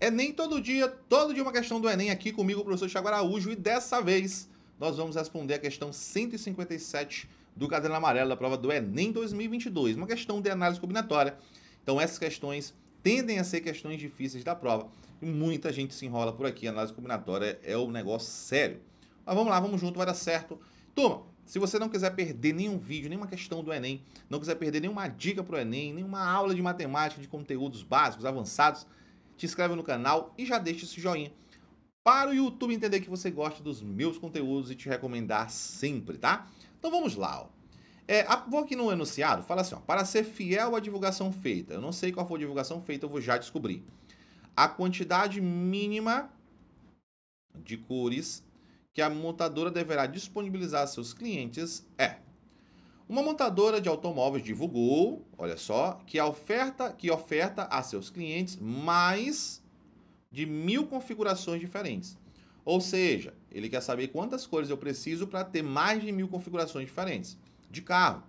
É nem todo dia, todo dia uma questão do Enem aqui comigo, o professor Thiago Araújo, e dessa vez nós vamos responder a questão 157 do caderno amarelo da prova do Enem 2022, uma questão de análise combinatória. Então essas questões tendem a ser questões difíceis da prova. E muita gente se enrola por aqui, a análise combinatória é um negócio sério. Mas vamos lá, vamos junto, vai dar certo. Turma, se você não quiser perder nenhum vídeo, nenhuma questão do Enem, não quiser perder nenhuma dica para o Enem, nenhuma aula de matemática, de conteúdos básicos, avançados, te inscreve no canal e já deixa esse joinha para o YouTube entender que você gosta dos meus conteúdos e te recomendar sempre, tá? Então vamos lá, ó. É, vou aqui no enunciado, fala assim, ó, para ser fiel à divulgação feita, eu não sei qual foi a divulgação feita, eu vou já descobrir. A quantidade mínima de cores que a montadora deverá disponibilizar a seus clientes é uma montadora de automóveis divulgou, olha só, que oferta que oferta a seus clientes mais de mil configurações diferentes. Ou seja, ele quer saber quantas cores eu preciso para ter mais de mil configurações diferentes de carro,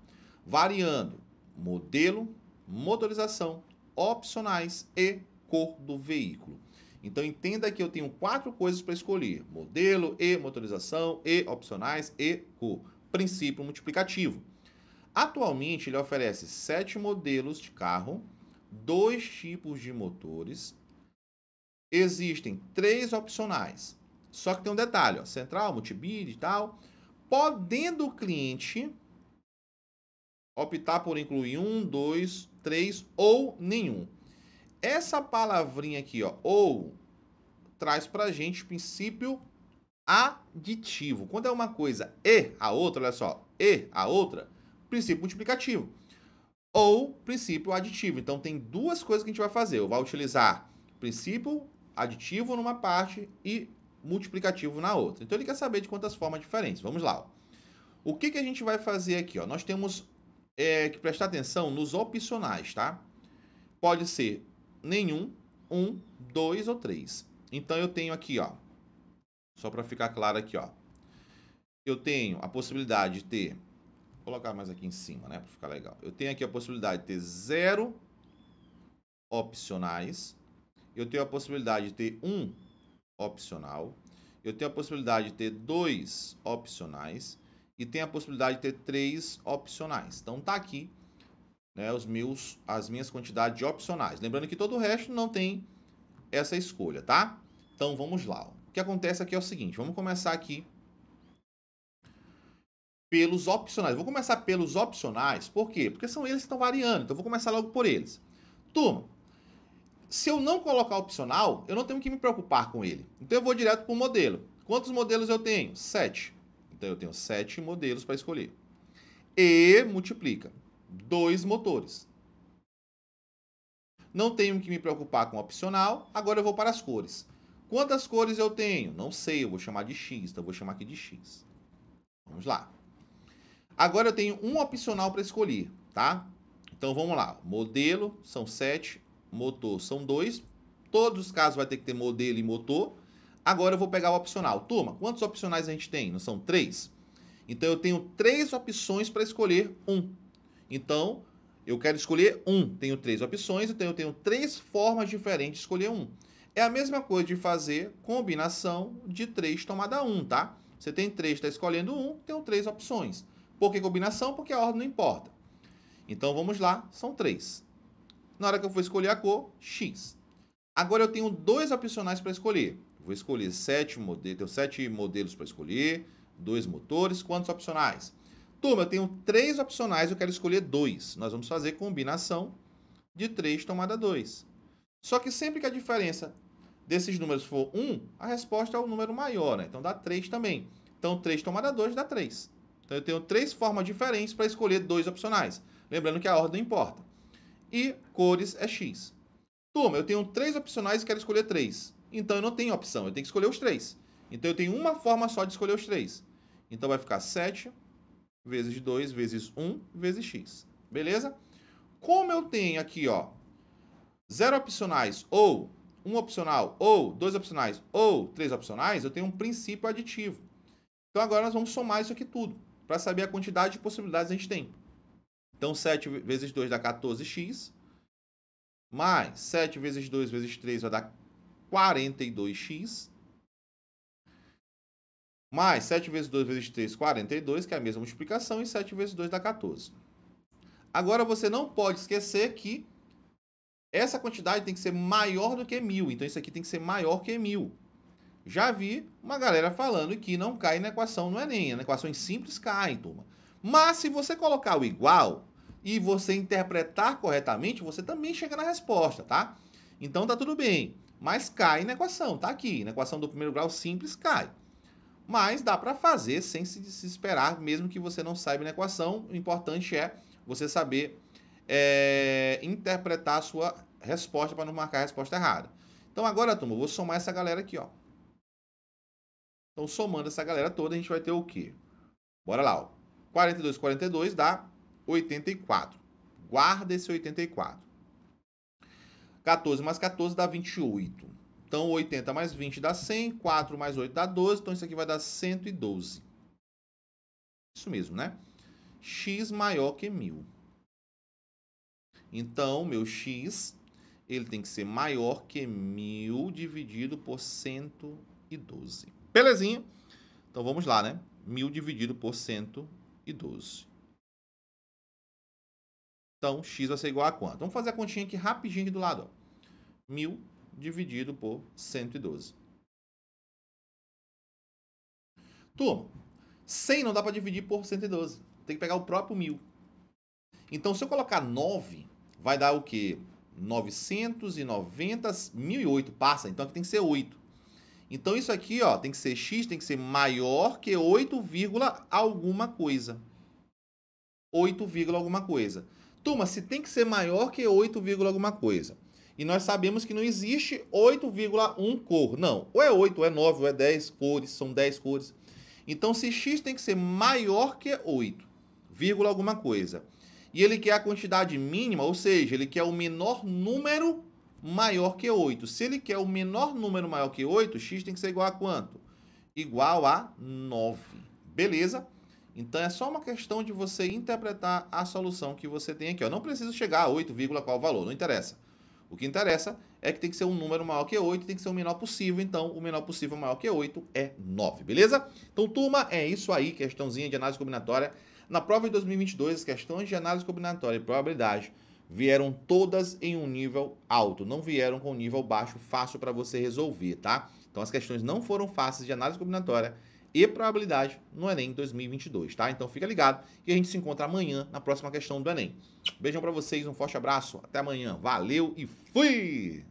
variando modelo, motorização, opcionais e cor do veículo. Então entenda que eu tenho quatro coisas para escolher: modelo e motorização e opcionais e cor. Princípio multiplicativo. Atualmente ele oferece sete modelos de carro, dois tipos de motores. Existem três opcionais. Só que tem um detalhe, ó, central, multibid e tal. Podendo o cliente optar por incluir um, dois, três ou nenhum. Essa palavrinha aqui, ó, ou, traz a gente o princípio aditivo. Quando é uma coisa e a outra, olha só, e a outra, princípio multiplicativo ou princípio aditivo. Então tem duas coisas que a gente vai fazer. Eu vou utilizar princípio aditivo numa parte e multiplicativo na outra. Então ele quer saber de quantas formas diferentes. Vamos lá. O que, que a gente vai fazer aqui? Ó? Nós temos é, que prestar atenção nos opcionais, tá? Pode ser nenhum, um, dois ou três. Então eu tenho aqui, ó, só para ficar claro aqui, ó, eu tenho a possibilidade de ter colocar mais aqui em cima, né? Para ficar legal. Eu tenho aqui a possibilidade de ter zero opcionais. Eu tenho a possibilidade de ter um opcional. Eu tenho a possibilidade de ter dois opcionais. E tenho a possibilidade de ter três opcionais. Então tá aqui né, os meus, as minhas quantidades de opcionais. Lembrando que todo o resto não tem essa escolha, tá? Então vamos lá. O que acontece aqui é o seguinte. Vamos começar aqui pelos opcionais. Vou começar pelos opcionais, por quê? Porque são eles que estão variando, então vou começar logo por eles. Turma, se eu não colocar opcional, eu não tenho que me preocupar com ele. Então eu vou direto para o modelo. Quantos modelos eu tenho? Sete. Então eu tenho sete modelos para escolher. E multiplica dois motores. Não tenho que me preocupar com opcional, agora eu vou para as cores. Quantas cores eu tenho? Não sei, eu vou chamar de X, então eu vou chamar aqui de X. Vamos lá. Agora eu tenho um opcional para escolher, tá? Então vamos lá. Modelo são sete, motor são dois. Todos os casos vai ter que ter modelo e motor. Agora eu vou pegar o opcional. Turma, quantos opcionais a gente tem? Não são três? Então eu tenho três opções para escolher um. Então eu quero escolher um. Tenho três opções, então eu tenho três formas diferentes de escolher um. É a mesma coisa de fazer combinação de três tomada um, tá? Você tem três, está escolhendo um, tem três opções. Por que combinação? Porque a ordem não importa. Então vamos lá, são três. Na hora que eu for escolher a cor, X. Agora eu tenho dois opcionais para escolher. Vou escolher sete modelos, tenho sete modelos para escolher, dois motores, quantos opcionais? Turma, eu tenho três opcionais, eu quero escolher dois. Nós vamos fazer combinação de três tomada dois. Só que sempre que a diferença desses números for 1, a resposta é o número maior, né? Então dá 3 também. Então 3 tomada 2 dá 3. Então eu tenho três formas diferentes para escolher dois opcionais. Lembrando que a ordem importa. E cores é X. Turma, eu tenho três opcionais e quero escolher três. Então eu não tenho opção, eu tenho que escolher os três. Então eu tenho uma forma só de escolher os três. Então vai ficar 7 vezes 2 vezes 1 vezes x. Beleza? Como eu tenho aqui, ó, zero opcionais ou um opcional ou dois opcionais ou três opcionais, eu tenho um princípio aditivo. Então agora nós vamos somar isso aqui tudo para saber a quantidade de possibilidades que a gente tem. Então, 7 vezes 2 dá 14x, mais 7 vezes 2 vezes 3 vai dar 42x, mais 7 vezes 2 vezes 3, 42, que é a mesma multiplicação, e 7 vezes 2 dá 14. Agora, você não pode esquecer que essa quantidade tem que ser maior do que 1.000, então isso aqui tem que ser maior que 1.000. Já vi uma galera falando que não cai na equação no Enem. É na equações simples caem, turma. Mas se você colocar o igual e você interpretar corretamente, você também chega na resposta, tá? Então tá tudo bem. Mas cai na equação, tá aqui. Na equação do primeiro grau simples cai. Mas dá para fazer sem se desesperar, mesmo que você não saiba na equação. O importante é você saber é, interpretar a sua resposta para não marcar a resposta errada. Então agora, turma, eu vou somar essa galera aqui, ó. Então, somando essa galera toda, a gente vai ter o quê? Bora lá, ó. 42, 42 dá 84. Guarda esse 84. 14 mais 14 dá 28. Então, 80 mais 20 dá 100, 4 mais 8 dá 12, então isso aqui vai dar 112. Isso mesmo, né? x maior que 1.000. Então, meu x ele tem que ser maior que 1.000 dividido por 112. Belezinha? Então vamos lá, né? 1.000 dividido por 112. Então, x vai ser igual a quanto? Vamos fazer a continha aqui rapidinho aqui do lado. 1.000 dividido por 112. Turma, 100 não dá para dividir por 112. Tem que pegar o próprio 1.000. Então, se eu colocar 9, vai dar o quê? 990, 1.008 passa. Então, aqui tem que ser 8. Então isso aqui ó, tem que ser x, tem que ser maior que 8, alguma coisa. 8, alguma coisa. Turma, se tem que ser maior que 8, alguma coisa. E nós sabemos que não existe 8,1 cor. Não, ou é 8, ou é 9, ou é 10 cores, são 10 cores. Então, se x tem que ser maior que 8, alguma coisa, e ele quer a quantidade mínima, ou seja, ele quer o menor número maior que 8. Se ele quer o menor número maior que 8, x tem que ser igual a quanto? Igual a 9. Beleza? Então é só uma questão de você interpretar a solução que você tem aqui. Eu Não preciso chegar a 8, qual valor, não interessa. O que interessa é que tem que ser um número maior que 8, tem que ser o menor possível. Então, o menor possível maior que 8 é 9, beleza? Então, turma, é isso aí, questãozinha de análise combinatória. Na prova de 2022, as questões de análise combinatória e probabilidade vieram todas em um nível alto, não vieram com um nível baixo fácil para você resolver, tá? Então as questões não foram fáceis de análise combinatória e probabilidade no Enem 2022, tá? Então fica ligado e a gente se encontra amanhã na próxima questão do Enem. Beijão para vocês, um forte abraço, até amanhã. Valeu e fui!